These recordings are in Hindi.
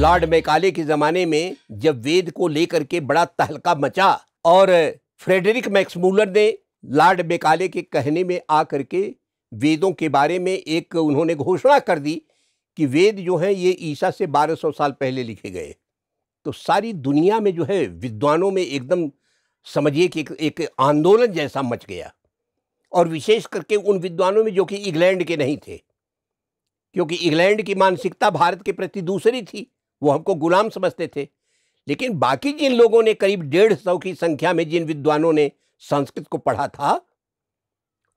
लॉर्ड मैकाले के ज़माने में जब वेद को लेकर के बड़ा तहलका मचा और फ्रेडरिक मैक्समूलर ने लॉर्ड मैकाले के कहने में आकर के वेदों के बारे में एक उन्होंने घोषणा कर दी कि वेद जो हैं ये ईसा से 1200 साल पहले लिखे गए तो सारी दुनिया में जो है विद्वानों में एकदम समझिए कि एक, एक आंदोलन जैसा मच गया और विशेष करके उन विद्वानों में जो कि इंग्लैंड के नहीं थे क्योंकि इंग्लैंड की मानसिकता भारत के प्रति दूसरी थी वो हमको गुलाम समझते थे लेकिन बाकी जिन लोगों ने करीब डेढ़ सौ की संख्या में जिन विद्वानों ने संस्कृत को पढ़ा था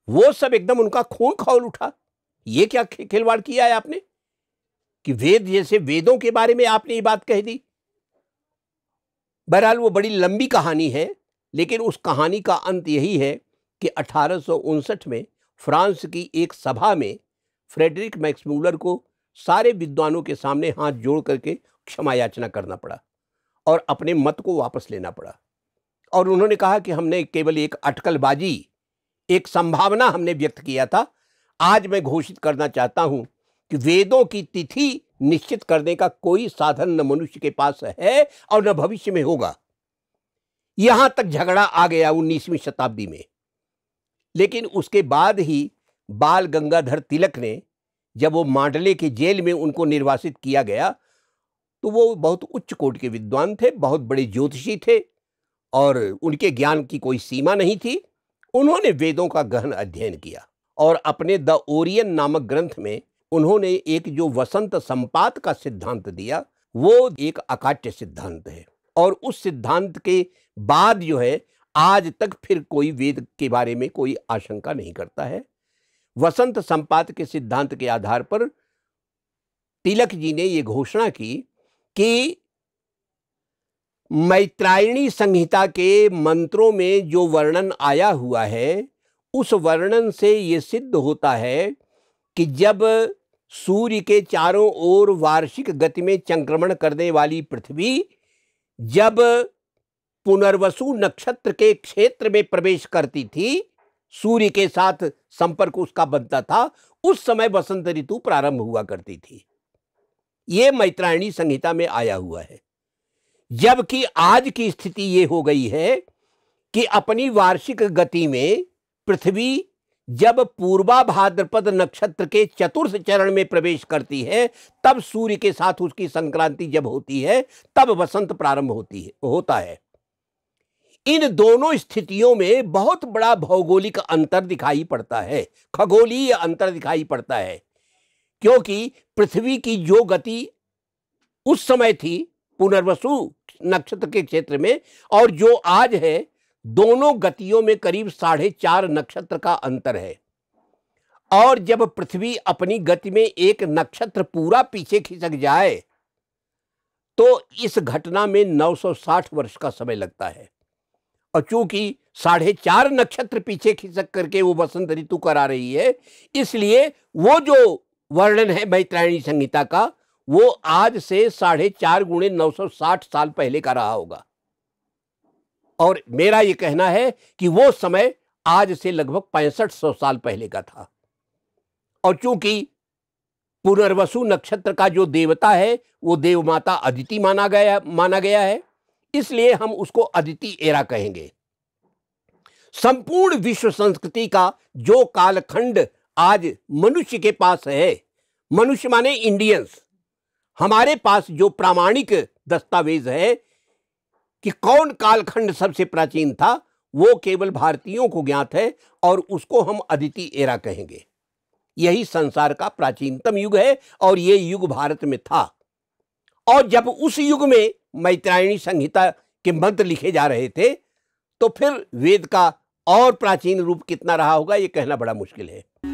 वो सब एकदम उनका खून खौल उठा ये क्या खिलवाड़ किया है आपने कि वेद जैसे वेदों के बारे में आपने ये बात कह दी बहरहाल वो बड़ी लंबी कहानी है लेकिन उस कहानी का अंत यही है कि अठारह में फ्रांस की एक सभा में फ्रेडरिक मैक्समूलर को सारे विद्वानों के सामने हाथ जोड़ करके क्षमा याचना करना पड़ा और अपने मत को वापस लेना पड़ा और उन्होंने कहा कि हमने केवल एक अटकलबाजी एक संभावना हमने व्यक्त किया था आज मैं घोषित करना चाहता हूं कि वेदों की तिथि निश्चित करने का कोई साधन न मनुष्य के पास है और न भविष्य में होगा यहां तक झगड़ा आ गया उन्नीसवीं शताब्दी में लेकिन उसके बाद ही बाल गंगाधर तिलक ने जब वो मांडले के जेल में उनको निर्वासित किया गया तो वो बहुत उच्च कोट के विद्वान थे बहुत बड़े ज्योतिषी थे और उनके ज्ञान की कोई सीमा नहीं थी उन्होंने वेदों का गहन अध्ययन किया और अपने द ओरियन नामक ग्रंथ में उन्होंने एक जो वसंत संपात का सिद्धांत दिया वो एक अकाट्य सिद्धांत है और उस सिद्धांत के बाद जो है आज तक फिर कोई वेद के बारे में कोई आशंका नहीं करता है वसंत संपात के सिद्धांत के आधार पर तिलक जी ने यह घोषणा की कि मैत्रायणी संहिता के मंत्रों में जो वर्णन आया हुआ है उस वर्णन से ये सिद्ध होता है कि जब सूर्य के चारों ओर वार्षिक गति में संक्रमण करने वाली पृथ्वी जब पुनर्वसु नक्षत्र के क्षेत्र में प्रवेश करती थी सूर्य के साथ संपर्क उसका बनता था उस समय बसंत ऋतु प्रारंभ हुआ करती थी ये मैत्रायणी संहिता में आया हुआ है जबकि आज की स्थिति ये हो गई है कि अपनी वार्षिक गति में पृथ्वी जब पूर्वा भाद्रपद नक्षत्र के चतुर्थ चरण में प्रवेश करती है तब सूर्य के साथ उसकी संक्रांति जब होती है तब वसंत प्रारंभ होती है होता है इन दोनों स्थितियों में बहुत बड़ा भौगोलिक अंतर दिखाई पड़ता है खगोलीय अंतर दिखाई पड़ता है क्योंकि पृथ्वी की जो गति उस समय थी पुनर्वसु नक्षत्र के क्षेत्र में और जो आज है दोनों गतियों में करीब साढ़े चार नक्षत्र का अंतर है और जब पृथ्वी अपनी गति में एक नक्षत्र पूरा पीछे खिसक जाए तो इस घटना में 960 वर्ष का समय लगता है और चूंकि साढ़े चार नक्षत्र पीछे खिसक करके वो बसंत ऋतु करा रही है इसलिए वो जो वर्णन है मैत्रायणी संहिता का वो आज से साढ़े चार गुणे नौ सौ साठ साल पहले का रहा होगा और मेरा ये कहना है कि वो समय आज से लगभग पैंसठ सौ साल पहले का था और चूंकि पुनर्वसु नक्षत्र का जो देवता है वो देवमाता अदिति माना गया माना गया है इसलिए हम उसको अदिति एरा कहेंगे संपूर्ण विश्व संस्कृति का जो कालखंड आज मनुष्य के पास है मनुष्य माने इंडियंस हमारे पास जो प्रामाणिक दस्तावेज है कि कौन कालखंड सबसे प्राचीन था वो केवल भारतीयों को ज्ञात है और उसको हम अदिति एरा कहेंगे यही संसार का प्राचीनतम युग है और ये युग भारत में था और जब उस युग में मैत्रायणी संहिता के मंत्र लिखे जा रहे थे तो फिर वेद का और प्राचीन रूप कितना रहा होगा ये कहना बड़ा मुश्किल है